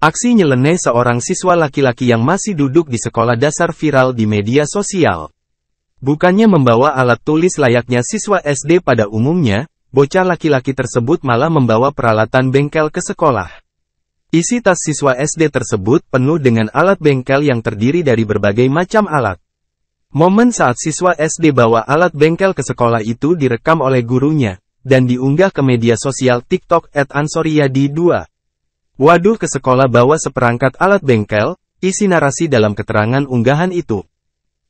Aksi nyeleneh seorang siswa laki-laki yang masih duduk di sekolah dasar viral di media sosial. Bukannya membawa alat tulis layaknya siswa SD pada umumnya, bocah laki-laki tersebut malah membawa peralatan bengkel ke sekolah. Isi tas siswa SD tersebut penuh dengan alat bengkel yang terdiri dari berbagai macam alat. Momen saat siswa SD bawa alat bengkel ke sekolah itu direkam oleh gurunya, dan diunggah ke media sosial TikTok at Ansoriadi 2. Waduh ke sekolah bawa seperangkat alat bengkel, isi narasi dalam keterangan unggahan itu.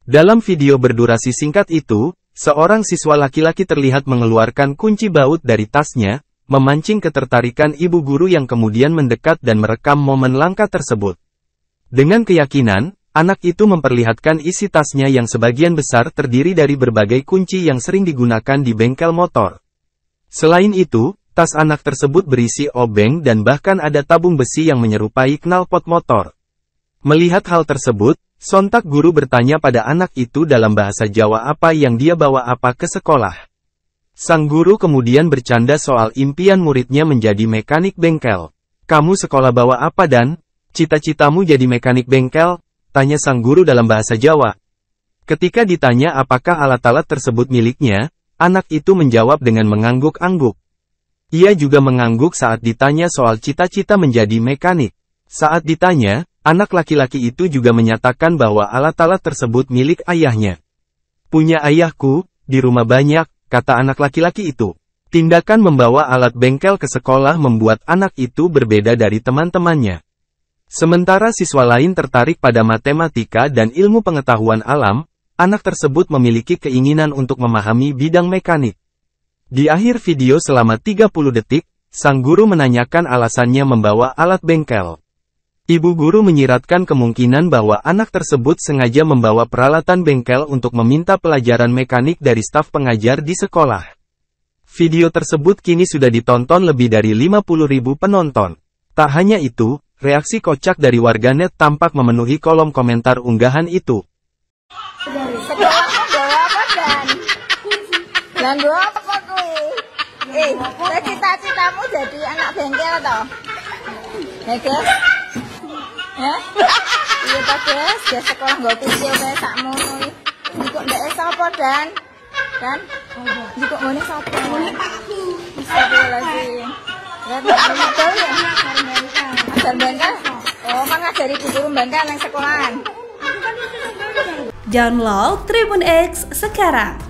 Dalam video berdurasi singkat itu, seorang siswa laki-laki terlihat mengeluarkan kunci baut dari tasnya, memancing ketertarikan ibu guru yang kemudian mendekat dan merekam momen langka tersebut. Dengan keyakinan, anak itu memperlihatkan isi tasnya yang sebagian besar terdiri dari berbagai kunci yang sering digunakan di bengkel motor. Selain itu, Tas anak tersebut berisi obeng dan bahkan ada tabung besi yang menyerupai knalpot motor. Melihat hal tersebut, sontak guru bertanya pada anak itu dalam bahasa Jawa apa yang dia bawa apa ke sekolah. Sang guru kemudian bercanda soal impian muridnya menjadi mekanik bengkel. Kamu sekolah bawa apa dan? Cita-citamu jadi mekanik bengkel? Tanya sang guru dalam bahasa Jawa. Ketika ditanya apakah alat-alat tersebut miliknya, anak itu menjawab dengan mengangguk-angguk. Ia juga mengangguk saat ditanya soal cita-cita menjadi mekanik. Saat ditanya, anak laki-laki itu juga menyatakan bahwa alat-alat tersebut milik ayahnya. Punya ayahku, di rumah banyak, kata anak laki-laki itu. Tindakan membawa alat bengkel ke sekolah membuat anak itu berbeda dari teman-temannya. Sementara siswa lain tertarik pada matematika dan ilmu pengetahuan alam, anak tersebut memiliki keinginan untuk memahami bidang mekanik. Di akhir video selama 30 detik, sang guru menanyakan alasannya membawa alat bengkel. Ibu guru menyiratkan kemungkinan bahwa anak tersebut sengaja membawa peralatan bengkel untuk meminta pelajaran mekanik dari staf pengajar di sekolah. Video tersebut kini sudah ditonton lebih dari 50 ribu penonton. Tak hanya itu, reaksi kocak dari warganet tampak memenuhi kolom komentar unggahan itu. Dari sekolah, dan, dan Eh, eh, cita-citamu jadi anak bengkel toh? Bengkel? Ya, ya? Iya toh, Des. Dia ya, sekolah nggak pisau kayak sakmu. iki. Iku ndek e sapa, Dan? Dan? Iku ngene sapa? Ngene pakku. Astagfirullahalazim. Lihat, ya, bengkel ya? Ajar bengkel? Oh, mang dari guru bengkel yang sekolahan. Download Tribun X sekarang